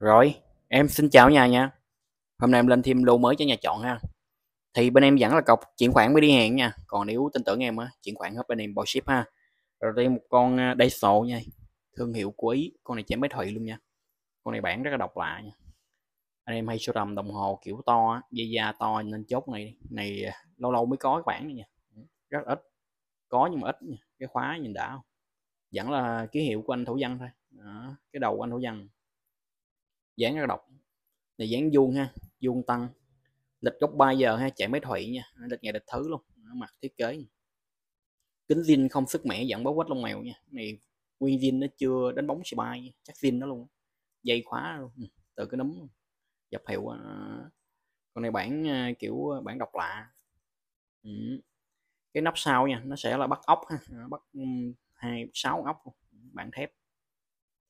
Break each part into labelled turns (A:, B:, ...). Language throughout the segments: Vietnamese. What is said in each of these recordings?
A: Rồi, em xin chào nhà nha. Hôm nay em lên thêm lô mới cho nhà chọn ha. Thì bên em vẫn là cọc chuyển khoản mới đi hẹn nha. Còn nếu tin tưởng em á, chuyển khoản hết bên em bao ship ha. Rồi đây một con Daiso à, nha. Thương hiệu của Ý, con này chém máy thủy luôn nha. Con này bản rất là độc lạ nha. Anh em hay sưu tầm đồng hồ kiểu to á, dây da to nên chốt này này à, lâu lâu mới có cái bản này nha. Rất ít. Có nhưng mà ít nha. Cái khóa nhìn đã không? Vẫn là ký hiệu của anh Thủ Văn thôi. Đó, cái đầu của anh Thủ Văn dán ra đọc này dán vuông ha vuông tăng lịch góc 3 giờ ha chạy máy thủy nha lịch ngày lịch thứ luôn mặt thiết kế kính zin không sức mẻ dẫn bó quách lông mèo nha này nguyên zin nó chưa đánh bóng xì bay chắc zin nó luôn dây khóa luôn ừ, từ cái nấm dập hiệu à, con này bản à, kiểu à, bản độc lạ ừ. cái nắp sau nha nó sẽ là bắt ốc ha bắt ừ, hai sáu ốc bản thép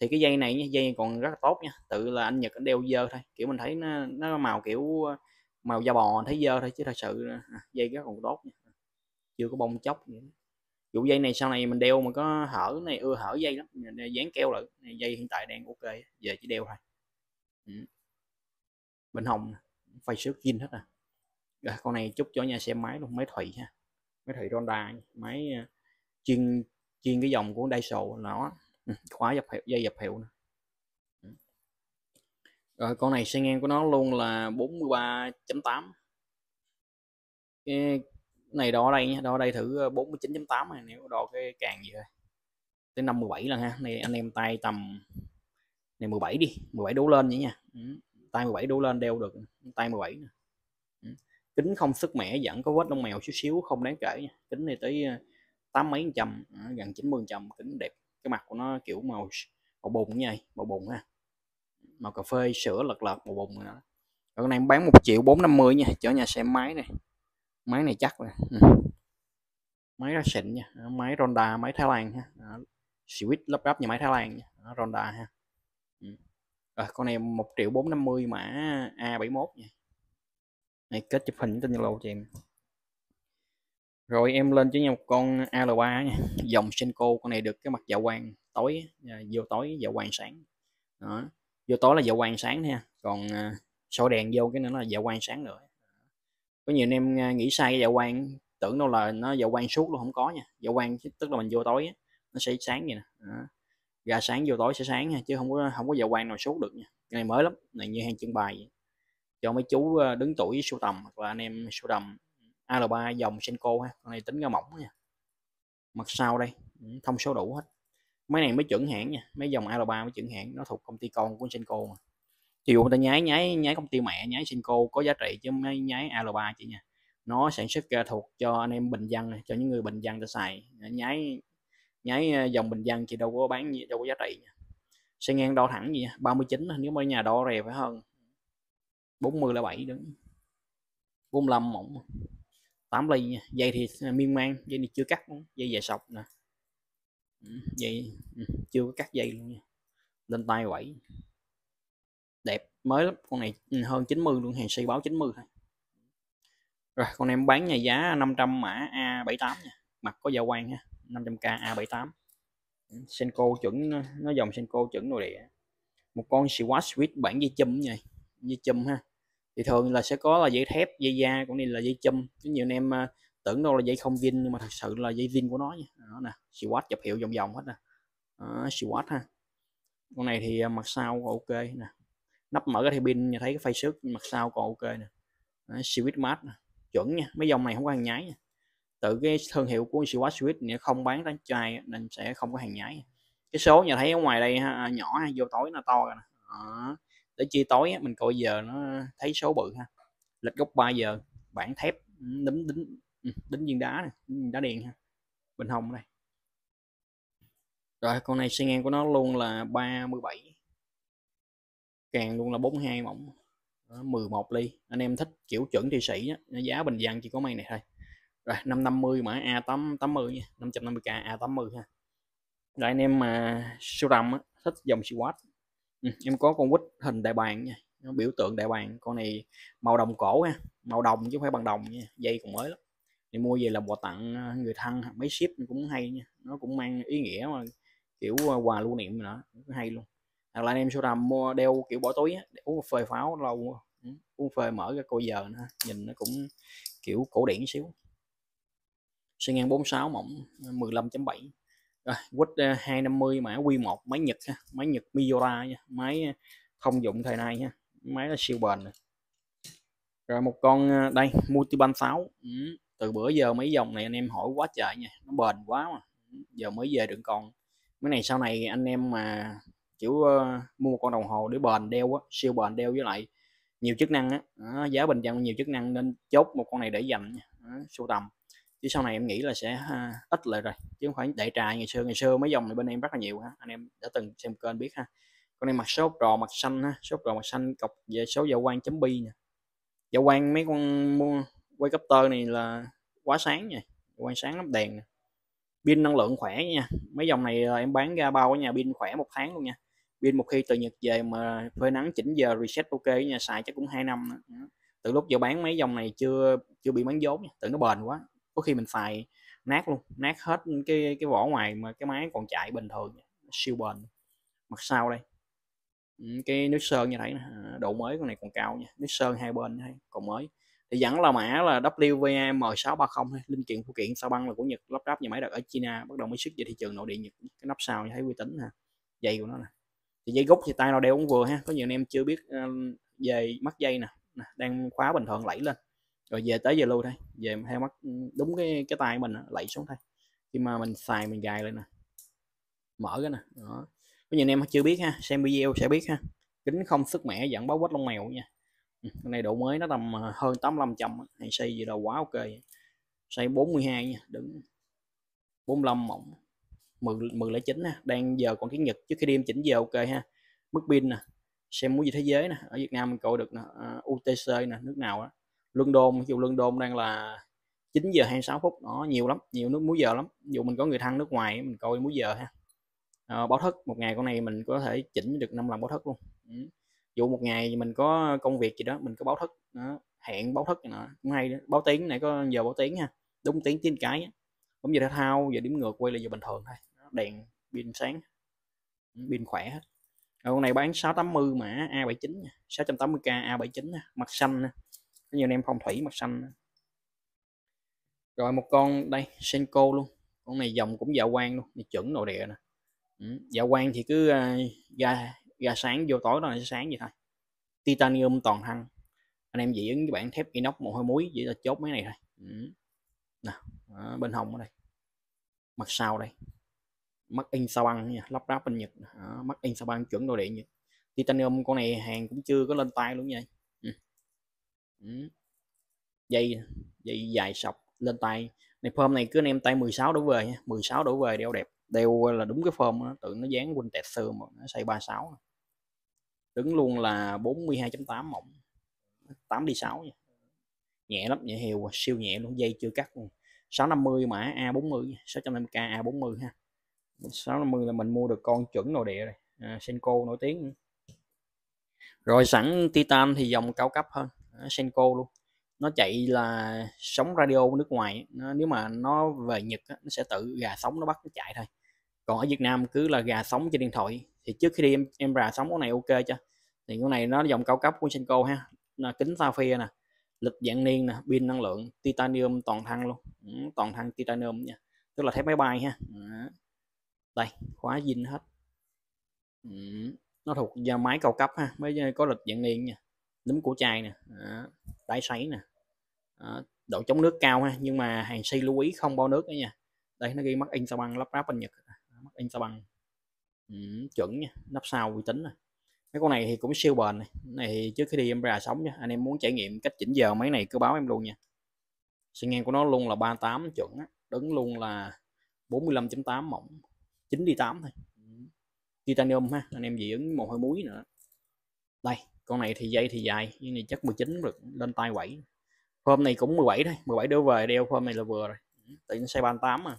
A: thì cái dây này dây này còn rất là tốt nha tự là anh Nhật anh đeo dơ thôi kiểu mình thấy nó nó màu kiểu ờ, màu da bò thấy dơ thôi chứ thật sự ờ, à, dây rất còn tốt nha. chưa có bông chóc nữa. vụ dây này sau này mình đeo mà có hở này ưa hở dây lắm dán keo lại dây hiện tại đang ok giờ chỉ đeo thôi ừ. bình hồng phải xước zin hết à rồi, con này chúc cho nhà xem máy luôn máy thủy ha máy thủy Honda máy ờ, chuyên chuyên cái dòng của Daiso nó Ừ, khóa dập hiệu dây dập hiệu này. Ừ. rồi con này xe ngang của nó luôn là 43.8 cái này đo đây nhé đo đây thử 49.8 ờ, này nếu đo cái càng gì rồi tới 57 lần ha này anh em tay tầm này 17 đi 17 đổ lên vậy nha ừ, tay 17 đổ lên đeo được tay 17 nè kính không sức mẻ vẫn có vết lông mèo xíu xíu không đáng kể nha. kính này tới ờ, tám mấy trăm ờ, gần chín mươi trăm kính đẹp cái mặt của nó kiểu màu màu bùn như vậy màu bùn ha màu cà phê sữa lật lật màu bùn nữa con này bán một triệu bốn năm mươi nha chở nhà xem máy này máy này chắc là ừ. máy ra xịn nha máy Ronda máy Thái Lan ha Switch lắp ráp nhà máy Thái Lan nha Ronda ha ừ. con này một triệu bốn năm mươi mã A71 nha này kết chụp hình trên Zalo cho em rồi em lên với nhau con AL3 dòng Senko con này được cái mặt dạ quang tối dạ, vô tối dạ quang sáng đó vô tối là dạ quang sáng nha còn uh, à, sổ đèn vô cái nữa là dạ quang sáng nữa có nhiều anh em à, nghĩ sai cái dạ quang tưởng đâu là nó dạ quang suốt luôn không có nha dạ quang tức là mình vô tối nó sẽ sáng vậy nè ra sáng vô tối sẽ sáng nha chứ không có không có dạ quang nào suốt được nha cái này mới lắm này như hàng trưng bày vậy. cho mấy chú à, đứng tuổi sưu tầm hoặc là anh em sưu tầm AL3 dòng Senko ha con này tính ra mỏng nha mặt sau đây thông ừ, số đủ hết máy này mới chuẩn hãng nha mấy dòng AL3 mới chuẩn hãng nó thuộc công ty con của Senko mà ví dụ người ta nháy nháy nhái công ty mẹ nháy Senko có giá trị chứ mấy nháy AL3 chị nha nó sản xuất ra thuộc cho anh em bình dân này, cho những người bình dân ta xài nháy nháy ờ, dòng bình dân chị đâu có bán gì đâu có giá trị nha. xe ngang đo thẳng gì 39 nếu mà nhà đo rè phải hơn 40 là 7 đứng 45 mỏng 8 ly nha. dây thì ờ, miên man dây này chưa cắt dây dài sọc nè dây ừ, ừ, chưa có cắt dây luôn nha lên tay quẩy đẹp mới lắm con này ừ, hơn 90 luôn hàng xây báo 90 thôi rồi con em bán nhà giá 500 mã A78 nha mặt có dao quang ha 500k A78 Senko chuẩn ờ, nó dòng Senko chuẩn nội địa một con Swatch Swiss bản dây châm nha dây châm ha thì thường là sẽ có là dây thép dây da cũng như là dây châm rất nhiều anh em à, tưởng đâu là dây không vin nhưng mà thật sự là dây vin của nó nha đó nè siwat dập hiệu vòng vòng hết nè siwat ha con này thì à, mặt sau còn ok nè nắp mở cái pin pin thấy cái phay sức mặt sau còn ok nè siwit mát chuẩn nha mấy dòng này không có hàng nhái nha. tự cái thương hiệu của siwat siwit nếu không bán đánh chai nên sẽ không có hàng nhái cái số nhà thấy ở ngoài đây ha, à, nhỏ ha, vô tối nó to rồi nè đó tới chia tối á, mình coi giờ nó thấy số bự ha lịch gốc 3 giờ bảng thép ừ, đính đính ừ, đính viên đá này đính đá đèn ha bình hồng này rồi con này xe ngang của nó luôn là 37 càng luôn là 42 mỏng 11 ly anh em thích kiểu chuẩn thi sĩ á, giá bình dân chỉ có mấy này thôi rồi 550 mã A880 nha 550k A80 ha rồi anh em mà sưu tầm á, thích dòng siêu quát Ừ, em có con quýt hình đại bàng nha nó biểu tượng đại bàng con này màu đồng cổ nha màu đồng chứ không phải bằng đồng nha dây còn mới lắm thì mua về làm quà tặng à, người thân mấy ship cũng hay nha nó cũng mang ý nghĩa mà kiểu à, quà lưu niệm nữa hay luôn hoặc là anh em sô đầm mua đeo kiểu bỏ túi để uống phơi pháo lâu ừ, uống phơi mở ra cô giờ nữa nhìn nó cũng kiểu cổ điển xíu xi ngang 46 mỏng 15.7 rồi quýt 250 mã Q1 máy Nhật ha. máy Nhật Miura nha máy ờ, không dụng thời nay nha máy là siêu bền rồi. rồi một con ờ, đây Multibank 6 ừ. từ bữa giờ mấy dòng này anh em hỏi quá trời nha nó bền quá mà ừ, giờ mới về được con mấy này sau này anh em mà kiểu uh, mua con đồng hồ để bền đeo á siêu bền đeo với lại nhiều chức năng á giá bình dân nhiều chức năng nên chốt một con này để dành nha sưu tầm chứ sau này em nghĩ là sẽ ít lại rồi chứ không phải đại trà ngày xưa ngày xưa mấy dòng này bên em rất là nhiều ha anh em đã từng xem kênh biết ha con này mặt sốt rò mặt xanh ha sốt rò mặt xanh cọc về số dầu quan chấm bi nè dầu quan mấy con mua quay cấp tơ này là quá sáng nha quang sáng lắm đèn nè pin năng lượng khỏe nha mấy dòng này ờ, em bán ra bao ở nhà pin khỏe một tháng luôn nha pin một khi từ nhật về mà phơi nắng chỉnh giờ reset ok nha xài chắc cũng hai năm nữa. từ lúc giờ bán mấy dòng này chưa chưa bị bán vốn nha tự nó bền quá có khi mình xài nát luôn nát hết cái cái vỏ ngoài mà cái máy còn chạy bình thường siêu bền mặt sau đây ừ, cái nước sơn như thấy à, độ mới con này còn cao nha nước sơn hai bên này còn mới thì vẫn là mã là WVM630 linh kiện phụ kiện sao băng là của Nhật lắp ráp nhà máy đặt ở China bắt đầu mới xuất về thị trường nội địa Nhật cái nắp sau như thấy uy tín ha dây của nó nè thì dây gốc thì tay nào đeo cũng vừa ha có nhiều anh em chưa biết ờ, về mắt dây nè đang khóa bình thường lẫy lên rồi về tới về lưu thôi về theo mắt ừ, đúng cái cái tay mình lạy xuống thôi khi mà mình xài mình gài lên nè mở cái nè đó có nhiều anh em chưa biết ha xem video sẽ biết ha kính không sức mẻ dẫn báo quách lông mèo nha ừ, con này độ mới nó tầm à, hơn 85 trăm hay xây gì đâu quá ok xây 42 nha đứng 45 mỏng 10, 1009 nè đang giờ còn tiếng Nhật trước khi đêm chỉnh giờ ok ha mức pin nè xem muốn gì thế giới nè ở Việt Nam mình coi được nè uh, à, UTC nè nước nào đó London dù dụ London đang là 9 giờ 26 phút nó nhiều lắm nhiều nước múi giờ lắm dù mình có người thân nước ngoài mình coi múi giờ ha à, báo thức một ngày con này mình có thể chỉnh được năm lần báo thức luôn ừ. dụ một ngày mình có công việc gì đó mình có báo thức đó. hẹn báo thức nữa cũng hay đó. báo tiếng này có giờ báo tiếng ha đúng tiếng trên cái á. cũng giờ thể thao giờ điểm ngược quay lại giờ bình thường thôi đèn pin sáng ừ, pin khỏe hết con này bán 680 mà A79 680k A79 mặt xanh nhiều anh em phong thủy mặt xanh rồi một con đây senko luôn con này dòng cũng dạ quan luôn này chuẩn nội địa nè ừ, dạ quan thì cứ uh, ra ra sáng vô tối nó sẽ sáng vậy thôi titanium toàn thân anh em dị ứng với bản thép inox một hơi muối vậy là chốt mấy này thôi ừ. nè bên hồng ở đây mặt sau đây mắt in sao băng nha lắp ráp bên nhật mắt in sao băng chuẩn đồ điện nhật titanium con này hàng cũng chưa có lên tay luôn nha Ừ. dây dây dài sọc lên tay này form này cứ anh em tay 16 đổ về nha 16 đổ về đeo đẹp đeo là đúng cái form đó. tự nó dán quanh tẹt xương mà nó xây 36 đứng luôn là 42.8 mỏng 8 đi 6 nha. nhẹ lắm nhẹ hiệu siêu nhẹ luôn dây chưa cắt luôn 650 mã A40 650k A40 ha 650 là mình mua được con chuẩn nội địa rồi à, Senko nổi tiếng rồi sẵn Titan thì dòng cao cấp hơn Senko luôn nó chạy là sóng radio nước ngoài nó, nếu mà nó về Nhật á, nó sẽ tự gà sóng nó bắt nó chạy thôi còn ở Việt Nam cứ là gà sóng trên điện thoại thì trước khi đi em em rà sóng cái này ok chưa thì con này nó dòng cao cấp của Senko ha là kính sapphire nè lịch dạng niên nè pin năng lượng titanium toàn thân luôn ừ, toàn thân titanium nha tức là thép máy bay ha đây khóa zin hết ừ, nó thuộc nhà máy cao cấp ha mới có lịch dạng niên nha núm cổ chai nè đó, đáy xoáy nè độ chống nước cao ha nhưng mà hàng si lưu ý không bao nước đó nha đây nó ghi mắt in sao băng lắp ráp bên nhật mắt in sao băng ừ, chuẩn nha nắp sau uy tín nè mấy con này thì cũng siêu bền này, này trước khi đi em ra sống nha anh em muốn trải nghiệm cách chỉnh giờ máy này cứ báo em luôn nha sự ngang của nó luôn là 38 chuẩn á đứng luôn là 45.8 mỏng 9 đi 8 thôi titanium ha anh em dị ứng mồ hơi muối nữa đây con này thì dây thì dài nhưng này chắc 19 được lên tay quẩy hôm này cũng 17 thôi 17 đưa về đeo hôm này là vừa rồi ừ, tự nó xe 38 mà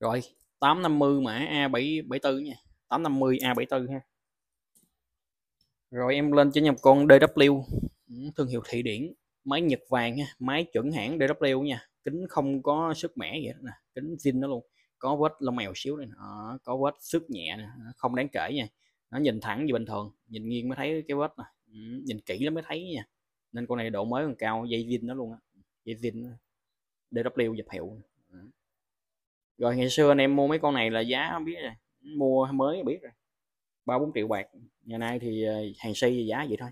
A: rồi 850 mã A774 nha 850 A74 ha rồi em lên cho nhập con DW ừ, thương hiệu thị Điển máy Nhật vàng nha máy chuẩn hãng DW nha kính không có sức mẻ vậy nè kính zin nó luôn có vết lông mèo xíu này à, ờ, có vết sức nhẹ nè không đáng kể nha nó nhìn thẳng như bình thường nhìn nghiêng mới thấy cái vết này ừ, nhìn kỹ lắm mới thấy nha nên con này độ mới còn cao dây zin nó luôn á dây zin DW dập hiệu ừ. rồi ngày xưa anh em mua mấy con này là giá không biết rồi mua mới biết rồi ba bốn triệu bạc ngày nay thì ờ, hàng si giá vậy thôi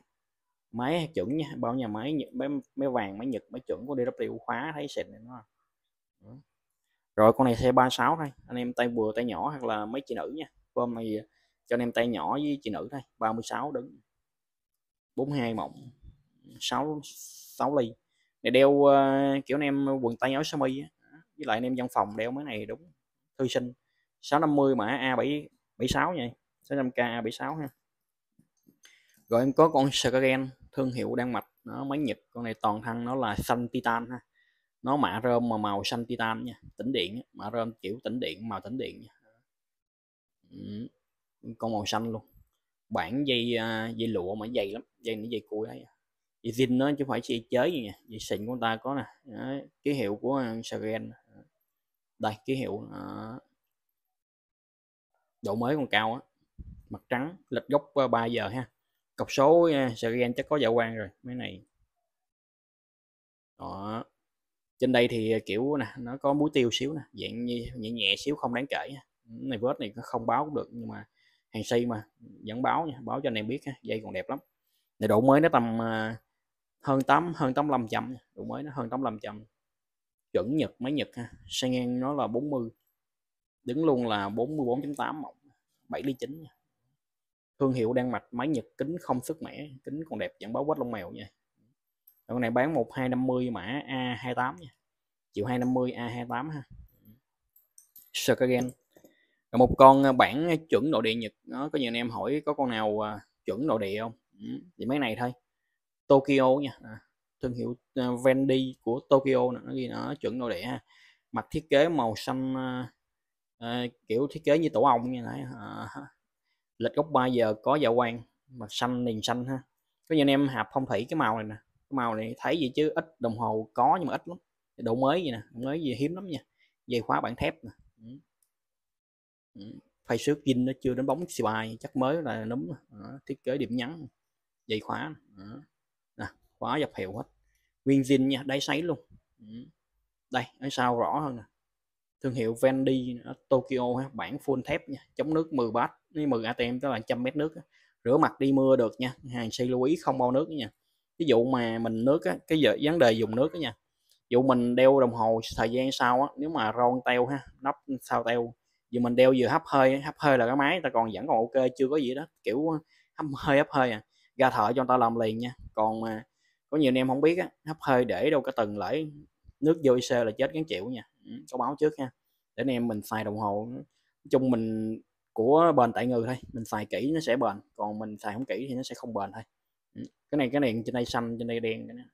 A: máy chuẩn nha bao nhà máy mấy máy vàng máy nhật máy chuẩn của DW khóa thấy xịn này nó ừ. rồi con này xe 36 thôi anh em tay vừa tay nhỏ hoặc là mấy chị nữ nha hôm này cho anh em tay nhỏ với chị nữ đây 36 đứng 42 mỏng 6 6 ly này đeo uh, kiểu anh em quần tay áo sơ mi với lại anh em văn phòng đeo mấy này đúng thư sinh 650 mã A7 76 nha 65k A76 ha rồi em có con Skagen thương hiệu Đan Mạch nó máy Nhật con này toàn thân nó là xanh titan ha nó mạ rơm mà màu xanh titan nha tĩnh điện mạ rơm kiểu tĩnh điện màu tĩnh điện nha. Ừ con màu xanh luôn bản dây à, dây lụa mà dày lắm dây nó dây cùi ấy dây zin nó chứ không phải dây chế gì nha dây xịn của ta có nè Đó, ký hiệu của à, Sagan đây ký hiệu à, độ mới còn cao á mặt trắng lệch góc 3 à, giờ ha cọc số Sagan chắc có dạ quan rồi mấy này đó trên đây thì kiểu nè nó có mũi tiêu xíu nè dạng nhẹ nhẹ xíu không đáng kể này vớt này không báo cũng được nhưng mà hàng si mà dẫn báo nha báo cho anh em biết ha. dây còn đẹp lắm này độ mới nó tầm à, hơn 8 hơn 85 chậm độ mới nó hơn 85 chậm chuẩn nhật máy nhật ha xe ngang nó là 40 đứng luôn là 44.8 7 ly chính thương hiệu đang mặc máy nhật kính không sức mẻ kính còn đẹp dẫn báo quách lông mèo nha con này bán 1250 mã A28 nha. Chiều 250 A28 ha. Scagen rồi một con à, bản à, chuẩn nội địa Nhật nó có nhiều anh em hỏi có con nào à, chuẩn nội địa không thì ừ, mấy này thôi Tokyo nha à, thương hiệu Vendy của Tokyo nó ghi nó chuẩn nội địa mặt thiết kế màu xanh à, kiểu thiết kế như tổ ong như thế à, lịch gốc 3 giờ có dạ quang mà xanh nền xanh ha có nhiều anh em hạp phong thủy cái màu này nè cái màu này thấy gì chứ ít đồng hồ có nhưng mà ít lắm độ mới vậy nè mới gì hiếm lắm nha dây khóa bản thép nè phay sớt gin nó chưa đến bóng CPI chắc mới là núm à, thiết kế điểm nhắn dây khóa đó. À. khóa dập hiệu hết nguyên zin nha đáy sấy luôn ừ. đây ở sau rõ hơn nè thương hiệu Vendi à, Tokyo ha, bản full thép nha chống nước 10 bát với 10 ATM tức là 100 mét nước rửa mặt đi mưa được nha hàng xây lưu ý không bao nước nha ví dụ mà mình nước á, cái giờ vấn đề dùng nước á nha ví dụ mình đeo đồng hồ thời gian sau á, nếu mà ron teo ha nắp sao teo vừa mình đeo vừa hấp hơi hấp hơi là cái máy ta còn vẫn còn ok chưa có gì đó kiểu ờ, hấp hơi hấp hơi à ra thợ cho ta làm liền nha còn mà ờ, có nhiều anh em không biết á hấp hơi để đâu cả tuần lễ nước vô IC là chết gắn chịu nha ừ, có báo trước nha để anh em mình xài đồng hồ nói chung mình của bền tại người thôi mình xài kỹ nó sẽ bền còn mình xài không kỹ thì nó sẽ không bền thôi ừ, cái này cái này trên đây xanh trên đây đen cái này.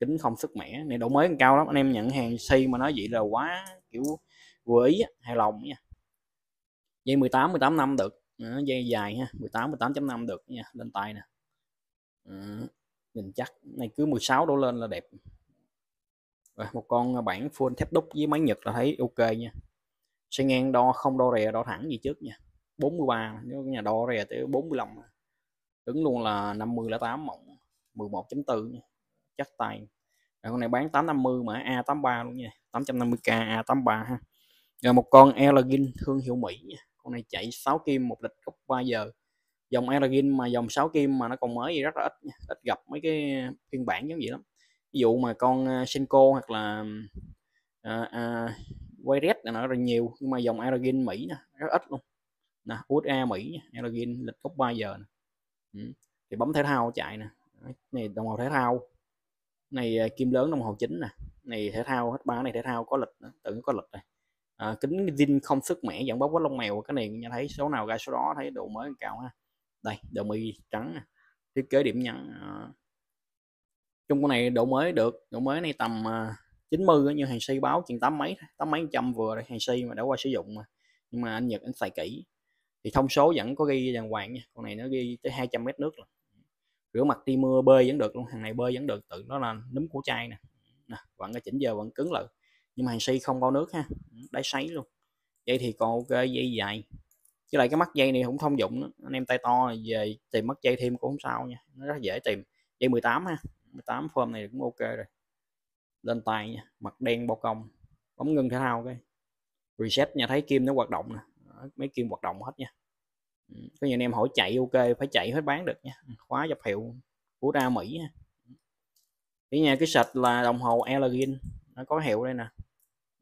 A: kính không sức mẻ này độ mới cao lắm anh em nhận hàng si mà nói vậy là quá kiểu vừa ý hài lòng nha dây 18 18 năm được dây dài ha 18 18 năm được nha lên tay nè nhìn chắc này cứ 16 đô lên là đẹp rồi, một con bản full thép đúc với máy nhật là thấy ok nha xe ngang đo không đo rè đo thẳng gì trước nha 43 nếu nhà đo rè tới 45 đứng luôn là 50 là 8 mộng 11.4 nha chắc tay rồi con này bán 850 mà A83 luôn nha 850k A83 ha rồi một con Elgin thương hiệu Mỹ nha con này chạy 6 kim một lịch cốc 3 giờ dòng Eragin mà dòng 6 kim mà nó còn mới thì rất là ít ít gặp mấy cái phiên bản giống vậy lắm ví dụ mà con à, Senko hoặc là uh, uh, Wayred là nó rất là nhiều nhưng mà dòng Eragin Mỹ nè rất ít luôn nè USA Mỹ Eragin lịch cốc 3 giờ nè. Ừ. thì bấm thể thao chạy nè này đồng hồ thể thao này kim lớn đồng hồ chính nè này thể thao hết ba này thể thao có lịch nữa. tự có lịch này à, kính zin không sức mẻ dẫn bóc quá lông mèo cái này nhà thấy số nào ra số đó thấy độ mới cao ha đây đồ mi trắng thiết kế điểm nhấn à. chung con này độ mới được độ mới này tầm à, ờ, 90 như hàng xây báo chừng tám mấy tám mấy trăm vừa rồi hàng xây mà đã qua sử dụng mà nhưng mà anh Nhật anh xài kỹ thì thông số vẫn có ghi đàng hoàng nha con này nó ghi tới 200 mét nước rồi rửa mặt đi mưa bơi vẫn được luôn hàng này bơi vẫn được tự nó là núm của chai nè, nè vẫn cái chỉnh giờ vẫn cứng lại nhưng mà hàng si không bao nước ha ừ, đáy sấy luôn vậy thì còn ok dây dài chứ lại cái mắt dây này cũng thông dụng anh em tay to về tìm mắt dây thêm cũng không sao nha nó rất dễ tìm dây 18 ha 18 form này cũng ok rồi lên tay nha mặt đen bao công bấm ngưng thể thao cái reset nha thấy kim nó hoạt động nè mấy kim hoạt động hết nha ừ, có nhiều anh em hỏi chạy ok phải chạy hết bán được nha ừ, khóa dập hiệu của ra mỹ nha cái nhà cái sạch là đồng hồ Elegant nó có hiệu đây nè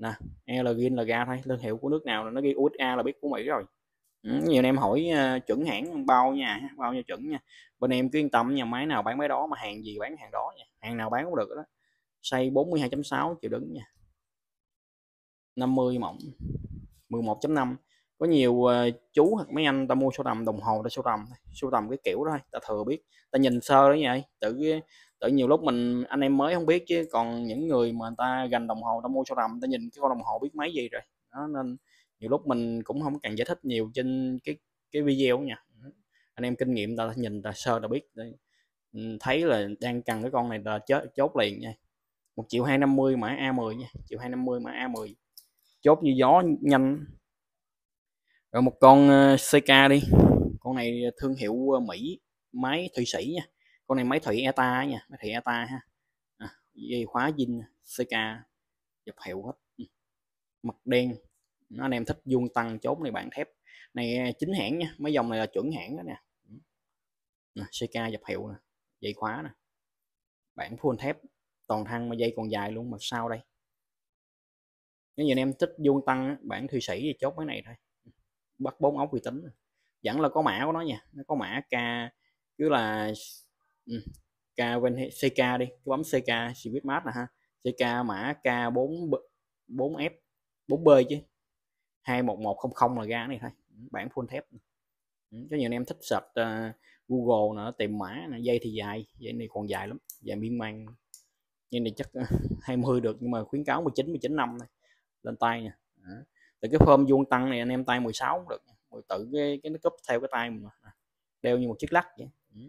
A: nè Elgin là ga thôi thương hiệu của nước nào là nó ghi USA là biết của Mỹ rồi ừ, nhiều anh em hỏi uh, chuẩn hãng bao nha bao nhiêu chuẩn nha bên em cứ yên tâm nhà máy nào bán máy đó mà hàng gì bán hàng đó nha hàng nào bán cũng được đó xây 42.6 triệu đứng nha 50 mỏng 11.5 có nhiều uh, chú hoặc mấy anh ta mua sưu tầm đồng hồ ta sưu tầm sưu tầm cái kiểu đó ta thừa biết ta nhìn sơ đó vậy tự tại nhiều lúc mình anh em mới không biết chứ còn những người mà người ta gành đồng hồ ta mua cho đầm ta nhìn cái con đồng hồ biết mấy gì rồi đó, nên nhiều lúc mình cũng không cần giải thích nhiều trên cái cái video nha anh em kinh nghiệm ta nhìn ta sơ ta biết thấy là đang cần cái con này là chết chốt liền nha một triệu hai năm mươi mã a 10 nha triệu hai năm mươi mã a 10 chốt như gió nhanh rồi một con ck ờ, đi con này thương hiệu ờ, mỹ máy thụy sĩ nha con này máy thủy ETA nha máy thủy ETA ha à, dây khóa dinh CK dập hiệu hết ừ. mặt đen nó anh em thích vuông tăng chốt này bạn thép này à, chính hãng nha mấy dòng này là chuẩn hãng đó nè à, ừ. CK dập hiệu nè dây khóa nè bản full thép toàn thân mà dây còn dài luôn mặt sau đây nếu như anh em thích vuông tăng bản thủy sĩ thì chốt cái này thôi ừ. bắt bốn ống vi tính vẫn là có mã của nó nha nó có mã k cứ là ừ. K quen CK đi cứ bấm CK Swift Map là ha CK mã K4 4F 4B chứ 21100 là ra này thôi ừ, bản full thép ừ. có nhiều anh em thích search ờ, Google nữa tìm mã này. dây thì dài dây này còn dài lắm dài miên man nhưng này chắc 20 ờ, được nhưng mà khuyến cáo 19 19 năm này. lên tay nha từ cái form vuông tăng này anh em tay 16 cũng được rồi tự cái, cái nó cúp theo cái tay mình đeo như một chiếc lắc vậy ừ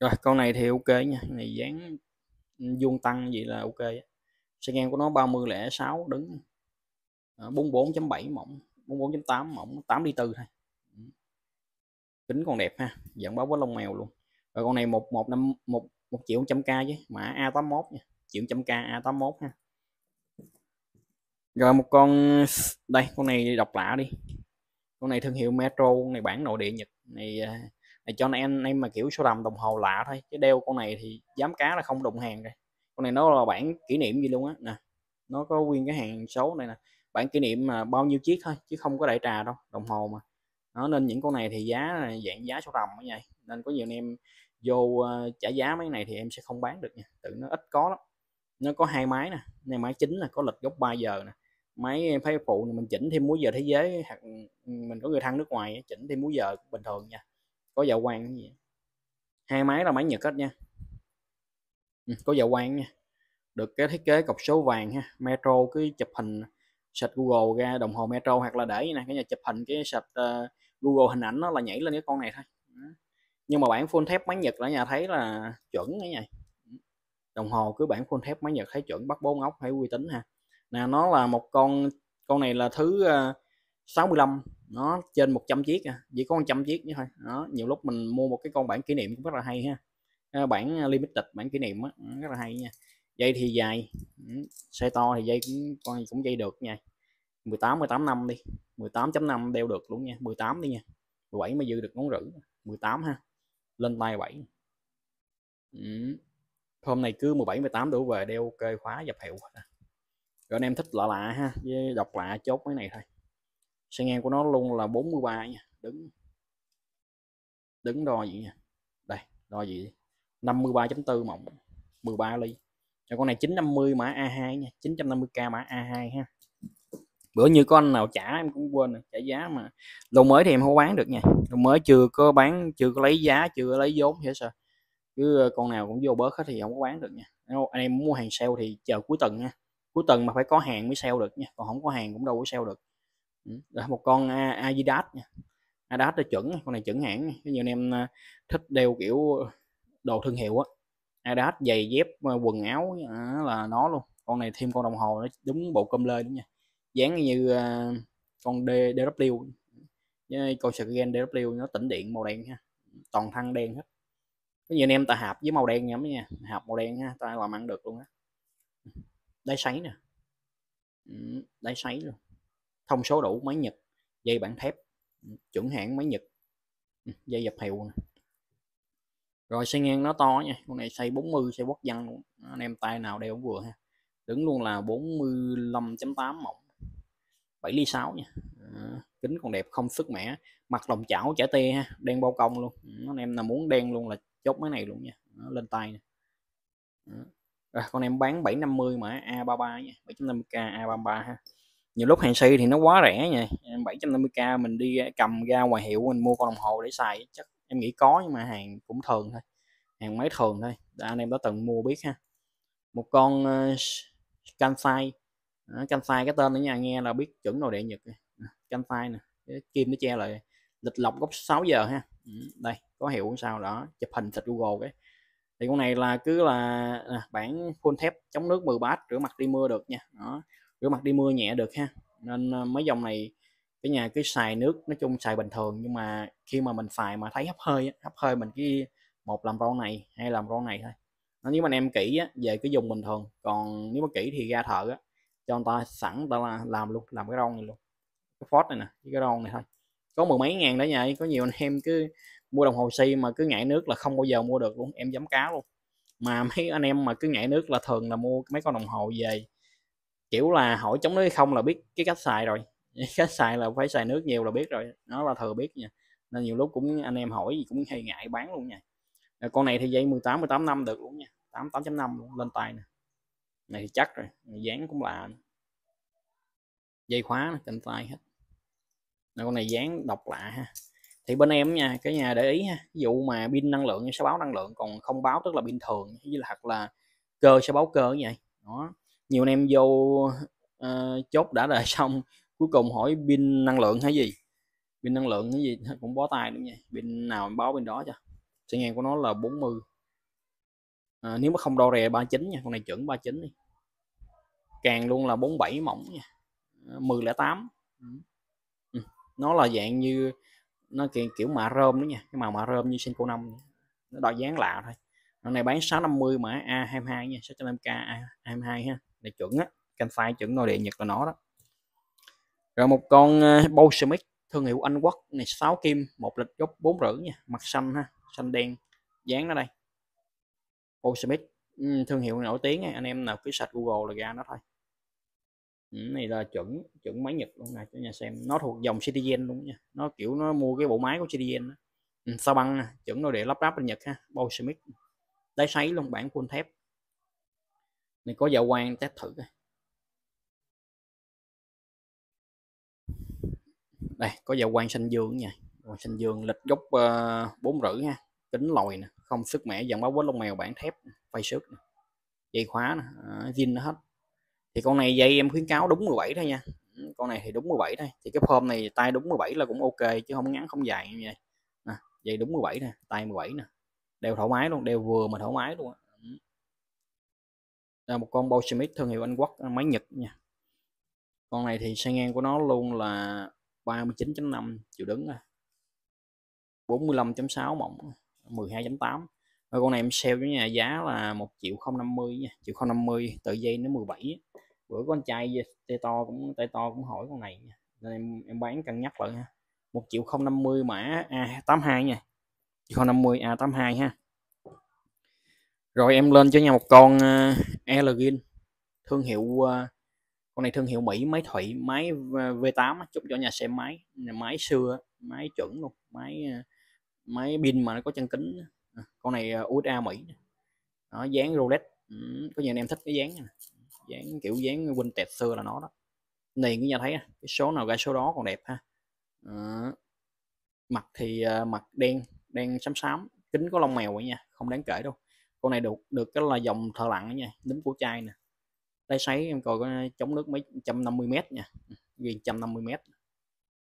A: rồi con này thì ok nha này dáng vuông tăng vậy là ok xe ngang của nó 3006 đứng 44.7 ờ, mỏng 44.8 mỏng 8 đi từ thôi ừ. kính còn đẹp ha dẫn báo với lông mèo luôn rồi con này một một năm một một triệu trăm k chứ mã A81 nha triệu trăm k A81 ha rồi một con đây con này đọc lạ đi con này thương hiệu Metro con này bản nội địa Nhật này à, cho nên anh em mà kiểu sưu tầm đồng hồ lạ thôi chứ đeo con này thì dám cá là không đụng hàng rồi con này nó là bản kỷ niệm gì luôn á nè nó có nguyên cái hàng số này nè bản kỷ niệm mà bao nhiêu chiếc thôi chứ không có đại trà đâu đồng hồ mà nó nên những con này thì giá dạng giá sưu tầm ở vậy nên có nhiều anh em vô ờ, trả giá mấy này thì em sẽ không bán được nha tự nó ít có lắm nó có hai máy nè này máy chính là có lịch gốc 3 giờ nè máy em phải phụ mình chỉnh thêm múi giờ thế giới hoặc ừ, mình có người thân nước ngoài chỉnh thêm múi giờ bình thường nha có dạ quang gì hai máy là máy nhật hết nha ừ, có dạ quang nha được cái thiết kế cọc số vàng ha metro cứ chụp hình sạch google ra đồng hồ metro hoặc là để nè cái nhà chụp hình cái sạch uh, ờ, google hình ảnh nó là nhảy lên cái con này thôi nhưng mà bản full thép máy nhật ở nhà thấy là chuẩn cái này đồng hồ cứ bản full thép máy nhật thấy chuẩn bắt bốn ốc phải uy tín ha nè nó là một con con này là thứ ờ, uh, 65 nó trên 100 chiếc à. chỉ có 100 chiếc nữa thôi đó nhiều lúc mình mua một cái con bản kỷ niệm cũng rất là hay ha ờ, bản ờ, limited bản kỷ niệm á, ừ, rất là hay nha dây thì dài xe ừ, to thì dây cũng con cũng dây được nha 18 18 năm đi 18.5 đeo được luôn nha 18 đi nha 17 mới dư được ngón rưỡi 18 ha lên tay 7 ừ. hôm nay cứ 17 18 đủ về đeo cây khóa dập hiệu rồi anh em thích lạ lạ ha với đọc lạ chốt cái này thôi xe ngang của nó luôn là 43 nha đứng đứng đo gì nha đây đo gì 53.4 mỏng 13 ly cho con này 950 mã A2 nha 950k mã A2 ha bữa như con nào trả em cũng quên trả giá mà lô mới thì em không bán được nha lô mới chưa có bán chưa có lấy giá chưa có lấy vốn thế sao cứ ờ, con nào cũng vô bớt hết thì không có bán được nha anh em muốn mua hàng sale thì chờ cuối tuần nha cuối tuần mà phải có hàng mới sale được nha còn không có hàng cũng đâu có sale được đó, ừ, một con Adidas nha Adidas nó chuẩn con này chuẩn hãng có nhiều anh em à, thích đeo kiểu đồ thương hiệu á Adidas giày dép à, quần áo à, là nó luôn con này thêm con đồng hồ nó đúng bộ cơm lê đúng nha dáng như con D, DW với con Sgen DW nó tĩnh điện màu đen ha toàn thân đen hết có nhiều anh em ta hạp với màu đen nha mấy nha hạp màu đen ha ta làm ăn được luôn á đáy sấy nè ừ, đáy sấy luôn thông số đủ máy nhật dây bản thép chuẩn hãng máy nhật ừ, dây dập hiệu rồi xây ngang nó to nha con này xây 40 xây quốc dân anh em tay nào đeo cũng vừa ha đứng luôn là 45.8 mỏng 7 ly 6 nha à, kính còn đẹp không sức mẻ mặt lòng chảo chả tê ha đen bao công luôn ừ, anh em nào muốn đen luôn là chốt máy này luôn nha Đó, lên tay nè ờ, rồi, con em bán 750 mà A33 nha 750k A33 ha nhiều lúc hàng si thì nó quá rẻ nha 750k mình đi cầm ra ngoài hiệu mình mua con đồng hồ để xài chắc em nghĩ có nhưng mà hàng cũng thường thôi hàng máy thường thôi đã anh em đã từng mua biết ha một con uh, ờ, kansai uh, ờ, kansai cái tên ở nhà nghe là biết chuẩn đồ đệ nhật kansai nè cái kim nó che lại lịch lọc gốc 6 giờ ha ừ, đây có hiệu sao đó chụp hình thịt google cái thì con này là cứ là à, bản full thép chống nước 10 bát rửa mặt đi mưa được nha đó rửa mặt đi mưa nhẹ được ha nên ờ, mấy dòng này cái nhà cứ xài nước nói chung xài bình thường nhưng mà khi mà mình xài mà thấy hấp hơi hấp hơi mình cái một làm ron này hay làm ron này thôi nếu mà anh em kỹ á, về cái dùng bình thường còn nếu mà kỹ thì ra thợ á, cho người ta sẵn ta là làm luôn làm cái ron này luôn cái phốt này nè cái ron này thôi có mười mấy ngàn đó nha có nhiều anh em cứ mua đồng hồ si mà cứ nhảy nước là không bao giờ mua được luôn em dám cá luôn mà mấy anh em mà cứ nhảy nước là thường là mua mấy con đồng hồ về kiểu là hỏi chống nước hay không là biết cái cách xài rồi cách xài là phải xài nước nhiều là biết rồi nó là thừa biết nha nên nhiều lúc cũng anh em hỏi gì cũng hay ngại bán luôn nha con này thì dây 18 18 năm được luôn nha 88.5 luôn lên tay nè này thì chắc rồi dán cũng là dây khóa trên tay hết này, con này dán độc lạ ha thì bên em nha cái nhà để ý ha ví dụ mà pin năng lượng sẽ báo năng lượng còn không báo tức là pin thường với là hoặc là cơ sẽ báo cơ như vậy đó nhiều anh em vô uh, chốt đã đời xong cuối cùng hỏi pin năng lượng hay gì pin năng lượng cái gì cũng bó tay đúng nha pin nào em báo bên đó cho sẽ ngang của nó là 40 à, ờ, nếu mà không đo rè 39 nha con này chuẩn 39 đi càng luôn là 47 mỏng nha 1008 ờ, ừ. ừ. nó là dạng như nó kiểu, kiểu mạ rơm đó nha cái màu mạ rơm như sinh Senko năm nó đòi dáng lạ thôi con này bán 650 mã A22 nha 650k A22 ha để chuẩn á canxi chuẩn nội địa nhật là nó đó rồi một con ờ, Bolshemic thương hiệu Anh Quốc này 6 kim một lịch gốc bốn rưỡi nha mặt xanh ha xanh đen dán nó đây Bolshemic ừ, thương hiệu nổi tiếng này. anh em nào cứ sạch Google là ra nó thôi ừ, này là chuẩn chuẩn máy Nhật luôn này cho nhà xem nó thuộc dòng Citizen luôn nha nó kiểu nó mua cái bộ máy của Citizen đó. Ừ, sao băng chuẩn nội địa lắp ráp bên Nhật ha Bolshemic đáy sấy luôn bản full thép này có dạ quang test thử coi đây có dạ quang xanh dương nha quang xanh dương lịch gốc ờ, bốn rưỡi ha kính lồi nè không sức mẻ dòng báo quét lông mèo bản thép phay sức nè. dây khóa nè ờ, zin nó hết thì con này dây em khuyến cáo đúng 17 thôi nha con này thì đúng 17 thôi thì cái form này tay đúng 17 là cũng ok chứ không ngắn không dài như vậy nè, dây đúng 17 nè tay 17 nè đeo thoải mái luôn đeo vừa mà thoải mái luôn là một con Bolshemik thương hiệu Anh Quốc à, máy Nhật nha con này thì xe ngang của nó luôn là 39.5 chịu đứng 45.6 à. mỏng 12.8 rồi con này em sale với nhà giá là 1 triệu 050 nha triệu 050 tự dây nó 17 bữa con trai tay to cũng tay to cũng hỏi con này nha. nên em, em bán cân nhắc lại ha 1 triệu 050 mã A82 nha triệu 050 A82 ha rồi em lên cho nhà một con uh, ờ, Elegin thương hiệu uh, con này thương hiệu Mỹ máy thủy máy V8 chút cho nhà xe máy máy xưa máy chuẩn luôn máy ờ, máy pin mà nó có chân kính à, con này USA Mỹ nó dán Rolex ừ, có nhiều anh em thích cái dán dán kiểu dán vintage xưa là nó đó này cái nhà thấy cái số nào ra số đó còn đẹp ha à, mặt thì mặt đen đen xám xám kính có lông mèo vậy nha không đáng kể đâu con này được được cái là dòng thợ lặn nha đính của chai nè tay sấy em coi có chống nước mấy trăm năm mươi mét nha ừ, ghi trăm năm mươi mét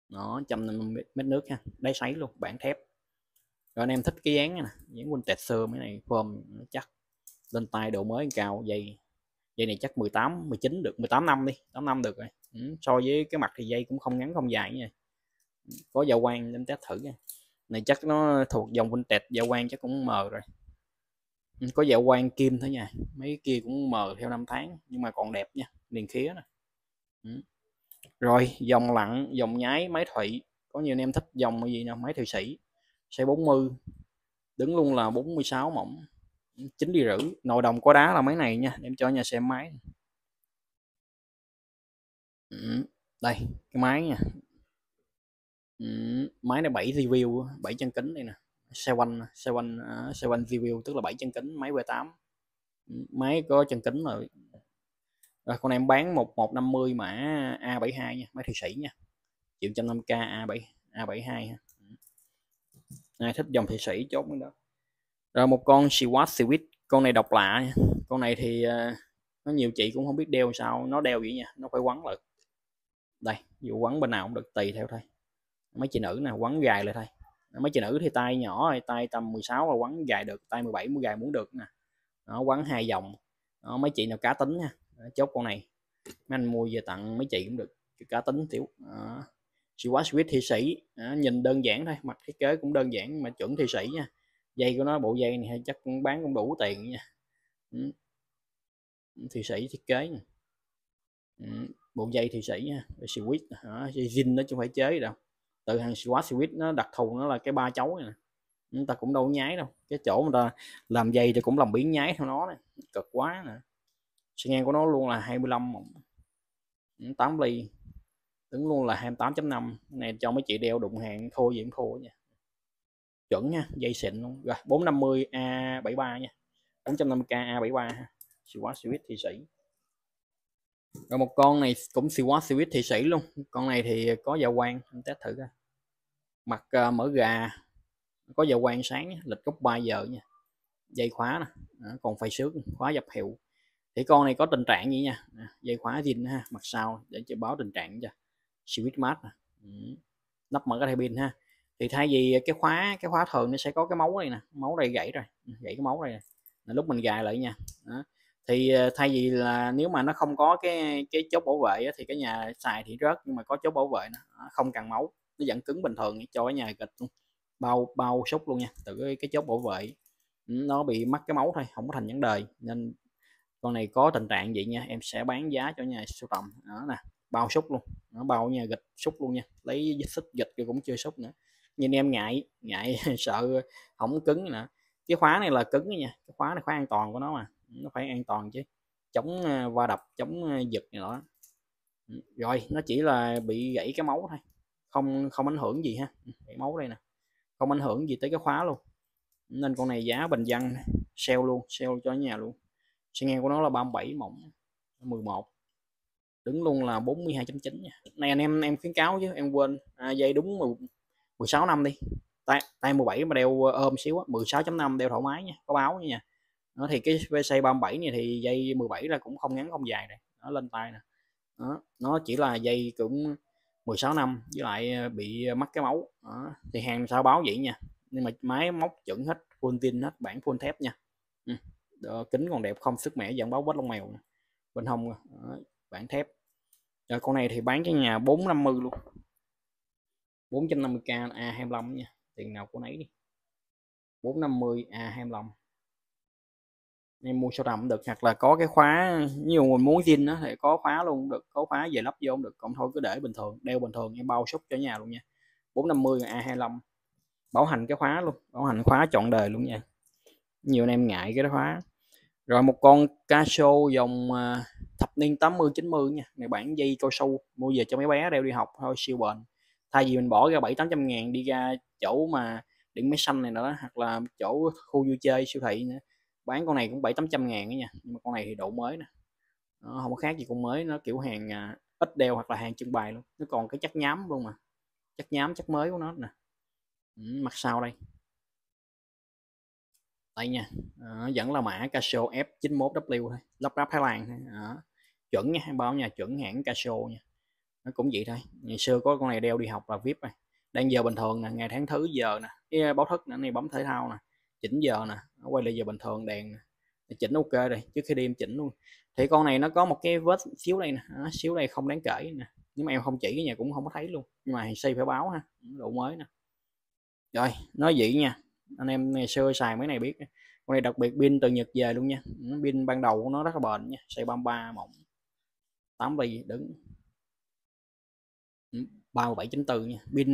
A: nó trăm năm mươi mét nước ha đáy sấy luôn bản thép rồi anh em thích cái dáng này nè dáng quân tẹt xưa mấy này form chắc lên tay độ mới cao dây dây này chắc 18 19 được 18 năm đi 8 năm được rồi ừ. so với cái mặt thì dây cũng không ngắn không dài nha có dao quang nên test thử nha này chắc nó thuộc dòng quân tẹt dao quang chắc cũng mờ rồi Ừ, có dạ quan kim thôi nha mấy kia cũng mờ theo năm tháng nhưng mà còn đẹp nha liền khía nè ừ. rồi dòng lặn, dòng nháy máy thủy có nhiều anh em thích dòng gì nè máy thủy sĩ xe 40 đứng luôn là 46 mỏng chín đi rưỡi nồi đồng có đá là máy này nha em cho nhà xem máy ừ, đây cái máy nha máy này 7 review 7 chân kính đây nè xe quanh xe quanh à, xe quanh view tức là bảy chân kính máy V8 ừ, máy có chân kính rồi rồi à, con này em bán 1150 mã A72 nha máy thụy sĩ nha triệu trăm năm k A7 A72 ha ừ. ai thích dòng thụy sĩ chốt mới đó rồi một con Siwat Siwit con này độc lạ nha. con này thì à, nó nhiều chị cũng không biết đeo sao nó đeo vậy nha nó phải quấn lại đây dù quấn bên nào cũng được tùy theo thôi mấy chị nữ nè quấn gài lại thôi mấy chị nữ thì tay nhỏ rồi tay tầm 16 là quấn dài được tay 17 mới dài muốn được nè nó quấn hai vòng nó mấy chị nào cá tính nha đó, chốt con này mấy anh mua về tặng mấy chị cũng được Chứ cá tính thiếu à, chị quá sweet thi sĩ à, nhìn đơn giản thôi mặt thiết kế cũng đơn giản mà chuẩn thi sĩ nha dây của nó bộ dây này chắc cũng bán cũng đủ tiền nha ừ. thi sĩ thiết kế ừ, bộ dây thi sĩ nha sweet hả zin nó chứ không phải chế đâu từ hàng quá Swiss nó đặc thù nó là cái ba chấu này nè chúng ta cũng đâu nháy đâu cái chỗ người ta làm dây thì cũng làm biến nháy theo nó này cực quá nè xi ngang của nó luôn là 25 8 ừ, ly đứng luôn là 28.5 này cho mấy chị đeo đụng hàng khô diễn cũng khô nha chuẩn nha dây xịn luôn rồi 450 A73 nha 450k A73 ha. Siwa Swiss thì sĩ rồi một con này cũng xì quá xì quýt thị sĩ luôn con này thì có dạ quang anh test thử ra mặt uh, ờ, mỡ gà có giờ quan sáng nha, lịch gốc 3 giờ nha dây khóa nè à, còn phải xước khóa dập hiệu thì con này có tình trạng gì nha à, dây khóa zin ha mặt sau để cho báo tình trạng cho switch mát nè ừ. nắp mở cái thay pin ha thì thay vì cái khóa cái khóa thường nó sẽ có cái máu này nè máu đây gãy rồi ừ, gãy cái máu này nè. lúc mình gài lại nha đó thì ờ, thay vì là nếu mà nó không có cái cái chốt bảo vệ thì cái nhà xài thì rớt nhưng mà có chốt bảo vệ nó không cần máu nó vẫn cứng bình thường cho cái nhà kịch luôn bao bao súc luôn nha từ cái, cái chốt bảo vệ ừ, nó bị mắc cái máu thôi không có thành vấn đề nên con này có tình trạng vậy nha em sẽ bán giá cho nhà sưu tầm đó nè bao súc luôn nó bao nhà gịch súc luôn nha lấy xích gịch rồi cũng chưa súc nữa nhìn em ngại ngại sợ không cứng nữa cái khóa này là cứng nha cái khóa này khóa an toàn của nó mà nó phải an toàn chứ chống à, va đập chống à, giật gì đó ừ, rồi nó chỉ là bị gãy cái máu thôi không không ảnh hưởng gì ha ừ, gãy máu đây nè không ảnh hưởng gì tới cái khóa luôn nên con này giá bình dân sale luôn sale cho nhà luôn xe ngang của nó là 37 mỏng 11 đứng luôn là 42.9 nha này anh em em khuyến cáo chứ em quên à, dây đúng 10, 16 năm đi tay tay 17 mà đeo ôm xíu á 16.5 đeo thoải mái nha có báo nha nó thì cái VC 37 này thì dây 17 là cũng không ngắn không dài này nó lên tay nè đó, nó chỉ là dây cũng 16 năm với lại ờ, bị ờ, mắc cái máu đó, thì hàng sao báo vậy nha nhưng mà máy móc chuẩn hết full tin hết bản full thép nha ừ, Đó, kính còn đẹp không sức mẻ dẫn báo vết lông mèo bên hông bản thép rồi con này thì bán cái nhà 450 luôn 450k A25 nha tiền nào của nấy đi 450 A25 em mua sâu đậm được hoặc là có cái khóa nhiều mình muốn zin đó thì có khóa luôn được có khóa về lắp vô cũng được còn thôi cứ để bình thường đeo bình thường em bao shop cho nhà luôn nha 450 a 25 bảo hành cái khóa luôn bảo hành khóa chọn đời luôn nha nhiều anh em ngại cái đó khóa rồi một con Casio dòng à, thập niên 80 90 nha này bản dây cao su mua về cho mấy bé đeo đi học thôi siêu bền thay vì mình bỏ ra 7 800 ngàn đi ra chỗ mà điện máy xanh này nữa hoặc là chỗ khu vui chơi siêu thị nữa bán con này cũng bảy tám trăm ngàn đó nha nhưng mà con này thì độ mới nè nó không có khác gì con mới nó kiểu hàng à, ít đeo hoặc là hàng trưng bày luôn nó còn cái chắc nhám luôn mà chắc nhám chắc mới của nó nè ừ, mặt sau đây đây nha à, vẫn là mã Casio F91W thôi lắp ráp Thái Lan thôi chuẩn nha bao nhà chuẩn hãng Casio nha nó cũng vậy thôi ngày xưa có con này đeo đi học là vip này đang giờ bình thường nè ngày tháng thứ giờ nè cái báo thức nè này bấm thể thao nè chỉnh giờ nè nó quay lại giờ bình thường đèn nè. chỉnh ok rồi trước khi đêm chỉnh luôn thì con này nó có một cái vết xíu đây nè nó xíu đây không đáng kể nè nhưng mà em không chỉ cái nhà cũng không có thấy luôn nhưng mà xây phải báo ha độ mới nè rồi nói vậy nha anh em ngày xưa xài mấy này biết con này đặc biệt pin từ nhật về luôn nha pin ban đầu của nó rất là bền nha xây 33 mỏng 8 ly đứng 3794 ừ, nha pin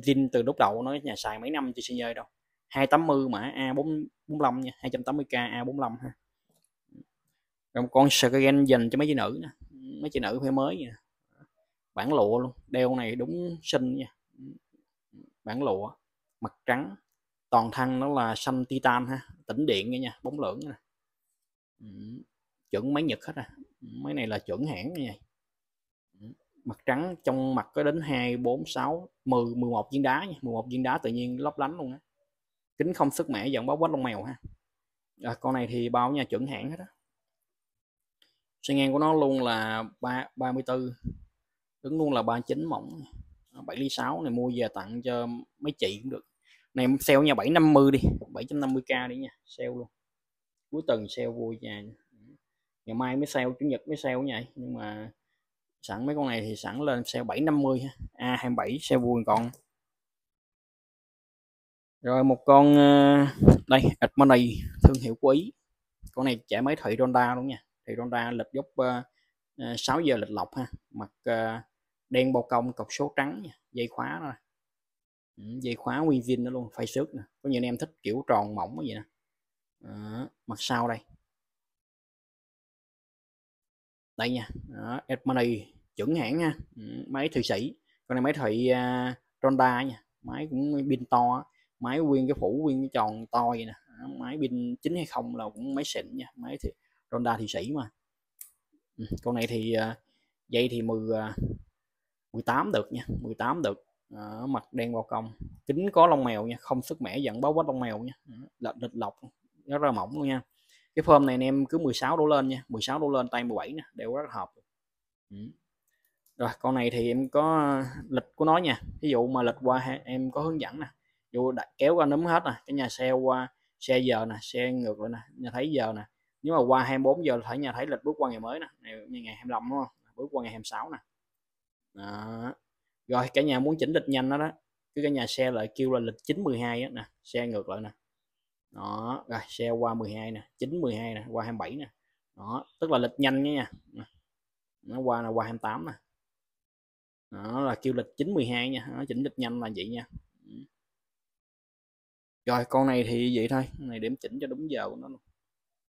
A: zin từ lúc đầu nó nhà xài mấy năm chưa sinh nhơi đâu 280 mã A45 nha 280k A45 ha rồi một con Skygen dành cho mấy chị nữ nè mấy chị nữ phải mới nha bản lụa luôn đeo này đúng xinh nha bản lụa mặt trắng toàn thân nó là xanh titan ha tĩnh điện nha nha bóng lưỡng nha chuẩn máy nhật hết à máy này là chuẩn hãng nha mặt trắng trong mặt có đến hai bốn sáu mười mười một viên đá nha mười một viên đá tự nhiên lấp lánh luôn á kính không sức mẻ dẫn báo quách lông mèo ha à, con này thì báo nhà chuẩn hãng hết á xe ngang của nó luôn là ba ba mươi bốn đứng luôn là 39 mỏng 7 ly 6 này mua về tặng cho mấy chị cũng được này sale nhà 750 đi 750k đi nha sale luôn cuối tuần sale vui nhà ngày mai mới sale chủ nhật mới sale nha nhưng mà sẵn mấy con này thì sẵn lên sale 750 ha à, A27 sale vui còn rồi một con ờ, đây Edmoney thương hiệu quý con này trẻ mấy thủy Ronda luôn nha thị Ronda lịch dốc ờ, ờ, uh, 6 giờ lịch lọc ha mặt đen bao công cọc số trắng nha. dây khóa rồi ừ, dây khóa nguyên vin nó luôn phay xước nè có nhiều anh em thích kiểu tròn mỏng cái gì nè mặt sau đây đây nha à, chuẩn hãng ha ừ, máy thủy sĩ con này máy thủy uh, Ronda nha máy cũng pin to máy nguyên cái phủ nguyên cái tròn to vậy nè máy pin chính hay không là cũng máy xịn nha máy thì Ronda thì sĩ mà ừ, con này thì à, dây thì 10 18 à, được nha 18 được à, mặt đen vào công kính có lông mèo nha không sức mẻ dẫn báo quát lông mèo nha lệch lịch lọc rất là mỏng luôn nha cái form này anh em cứ 16 đổ lên nha 16 đổ lên tay 17 nè đều rất hợp ừ. rồi con này thì em có à, lịch của nó nha ví dụ mà lịch qua em có hướng dẫn nè vô đặt kéo qua núm hết nè cái nhà xe qua xe giờ nè xe ngược lại nè nhà thấy giờ nè nếu mà qua 24 giờ thấy nhà thấy lịch bước qua ngày mới nè ngày, ngày 25 đúng không bước qua ngày 26 nè đó. rồi cả nhà muốn chỉnh lịch nhanh đó đó cứ cái nhà xe lại kêu là lịch 912 á nè xe ngược lại nè đó rồi xe qua 12 nè 912 nè qua 27 nè đó tức là lịch nhanh nha nó qua là qua 28 nè đó là kêu lịch 912 nha nó chỉnh lịch nhanh là vậy nha rồi con này thì vậy thôi này điểm chỉnh cho đúng giờ của nó luôn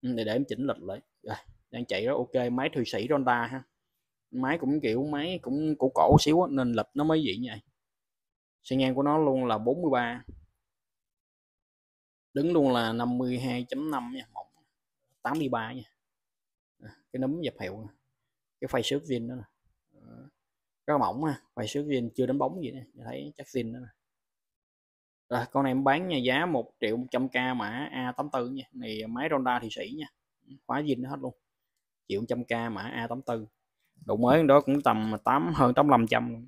A: ừ, để để em chỉnh lịch lại rồi đang chạy đó ok máy thụy sĩ Honda ha máy cũng kiểu máy cũng cổ cổ xíu á, nên lịch nó mới vậy nha vậy xe ngang của nó luôn là 43 đứng luôn là 52.5 nha mỏng 83 nha à, cái nấm dập hiệu cái phay xước viên đó nè rất mỏng ha phay xước viên chưa đánh bóng gì nè thấy chắc zin đó nè rồi, con này em bán nhà giá 1 triệu 100k mã A84 nha. Này máy Ronda thị sĩ nha. Khóa zin hết luôn. Triệu 100k mã A84. Độ mới đó cũng tầm 8 hơn 8500.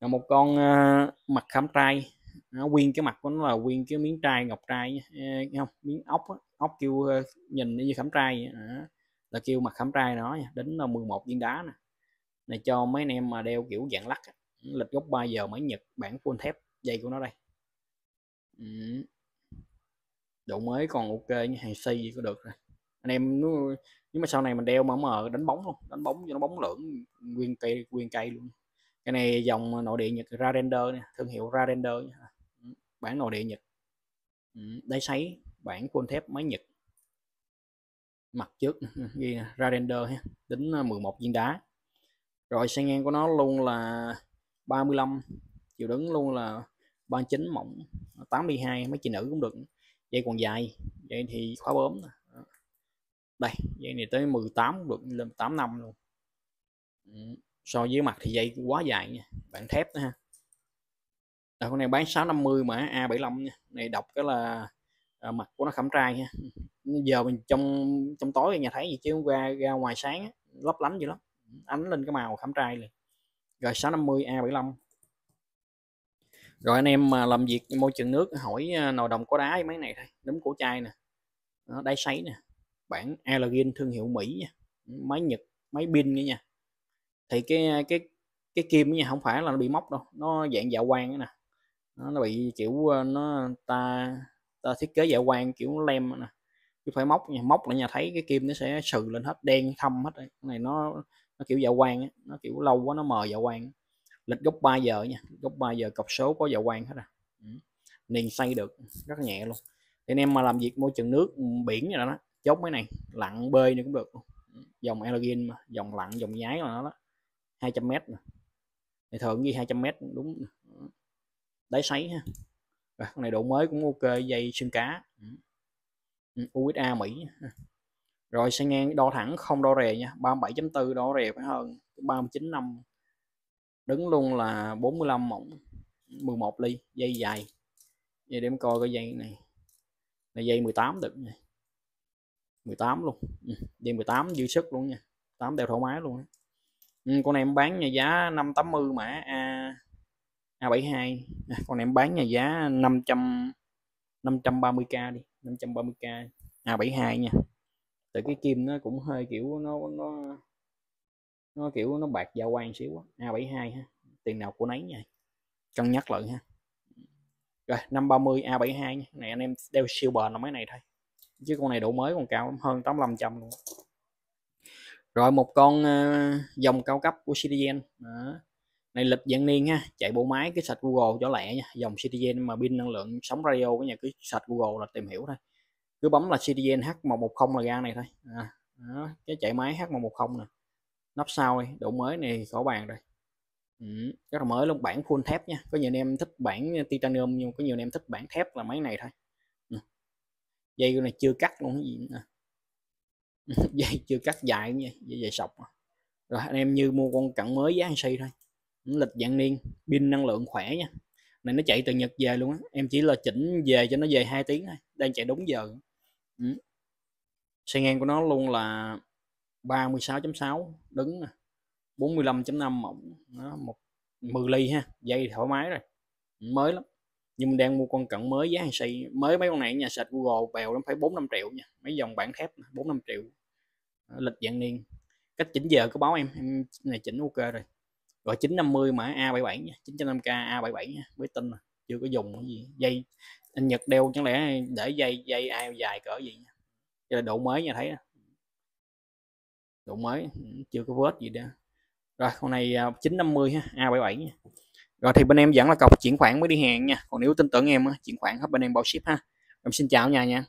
A: Là một con uh, mặt khám trai. Nó nguyên cái mặt của nó là nguyên cái miếng trai ngọc trai nha. Uh, không, miếng ốc ốc kêu uh, nhìn như khám trai À, là kêu mặt khám trai nó Đến là 11 viên đá nè. Này cho mấy anh em mà đeo kiểu dạng lắc lịch gốc 3 giờ mấy Nhật bản full thép dây của nó đây độ mới còn ok như hàng xây gì có được rồi anh em nếu nhưng mà sau này mình đeo mà mở đánh bóng luôn đánh bóng cho nó bóng lưỡng nguyên cây nguyên cây luôn cái này dòng nội địa nhật ra render nè thương hiệu ra render bản nội địa nhật ừ. đáy sấy bản khuôn thép máy nhật mặt trước ghi ra render ha tính 11 ờ, viên đá rồi xe ngang của nó luôn là 35 chiều đứng luôn là 39 mỏng 82 ờ, mấy chị nữ cũng được dây còn dài vậy thì khóa bấm đây dây này tới 18 cũng được lên 8 năm luôn ừ, so với mặt thì dây quá dài nha bạn thép đó ha Đợt con này bán 650 mà A75 nha này đọc cái là à, mặt của nó khẩm trai nha giờ mình trong trong tối nhà thấy gì chứ qua ra ngoài sáng lấp lánh dữ lắm ánh lên cái màu khẩm trai liền rồi 650 A75 rồi anh em mà làm việc môi trường nước hỏi à, nồi đồng có đá mấy này thôi đấm cổ chai nè đó, đáy sấy nè bản Allergen thương hiệu Mỹ nha máy Nhật máy pin nha thì cái à, cái cái kim nha không phải là nó bị móc đâu nó dạng dạ quang nè nó bị kiểu à, nó ta ta thiết kế dạ quang kiểu lem nè chứ phải móc nha móc là nhà thấy cái kim nó sẽ sừ lên hết đen thâm hết cái này nó nó kiểu dạ quang nó kiểu lâu quá nó mờ dạ quang lịch gốc 3 giờ nha gốc 3 giờ cọc số có dầu quan hết à ừ. niền xây được rất nhẹ luôn thì anh em mà làm việc môi trường nước ừ, biển như đó chốt mấy này lặn bơi nữa cũng được ừ. dòng elgin, mà dòng lặn dòng nhái là nó đó 200 mét thì thường ghi 200 mét đúng đáy sấy ha rồi, con này độ mới cũng ok dây xương cá USA Mỹ rồi xe ngang đo thẳng không đo rè nha 37.4 đo rè phải hơn 39 năm đứng luôn là 45 mỏng 11 ly dây dài dây để em coi cái dây này là dây 18 được này 18 luôn ừ. dây 18 dư sức luôn nha 8 đeo thoải mái luôn ừ, con này em bán nhà giá 580 mã A A72 à, con này em bán nhà giá 500 530k đi 530k A72 nha tại cái kim nó cũng hơi kiểu nó nó nó kiểu nó bạc gia quang xíu á A72 ha tiền nào của nấy nha cân nhắc lại ha rồi 530 A72 nha này anh em đeo siêu bền là máy này thôi chứ con này độ mới còn cao lắm hơn 8500 luôn rồi một con ờ, dòng cao cấp của Citizen Đó. này lịch dạng niên ha chạy bộ máy cái sạch Google cho lẹ nha dòng Citizen mà pin năng lượng sóng radio cái nhà cứ sạch Google là tìm hiểu thôi cứ bấm là Citizen H110 là gan này thôi à, Đó. cái chạy máy H110 nè nắp sau đi độ mới này khó bàn rồi ừ, rất là mới luôn bản full thép nha có nhiều anh em thích bản titanium nhưng có nhiều anh em thích bản thép là máy này thôi ừ. dây này chưa cắt luôn cái gì nữa dây chưa cắt dài nha dây dài sọc à. rồi anh em như mua con cận mới giá si thôi ừ, lịch dạng niên pin năng lượng khỏe nha này nó chạy từ Nhật về luôn á em chỉ là chỉnh về cho nó về hai tiếng thôi đang chạy đúng giờ ừ. xe ngang của nó luôn là 36.6 đứng 45.5 mỏng nó một 10 ly ha dây thoải mái rồi mới lắm nhưng mình đang mua con cận mới giá hàng xì mới mấy con này nhà sạch Google bèo lắm phải 4 5 triệu nha mấy dòng bản thép 4 5 triệu lịch dạng niên cách chỉnh giờ có báo em em này chỉnh ok rồi rồi 950 mã A77 nha 905k A77 nha mới tin rồi chưa có dùng cái gì dây anh Nhật đeo chẳng lẽ để dây dây ai dài cỡ gì nha. Đây là độ mới nha thấy đó độ mới ừ, chưa có vết gì đó rồi con này 950 ha A77 nha rồi thì bên em vẫn là cọc chuyển khoản mới đi hàng nha còn nếu tin tưởng em chuyển khoản hết bên em bao ship ha em xin chào nhà nha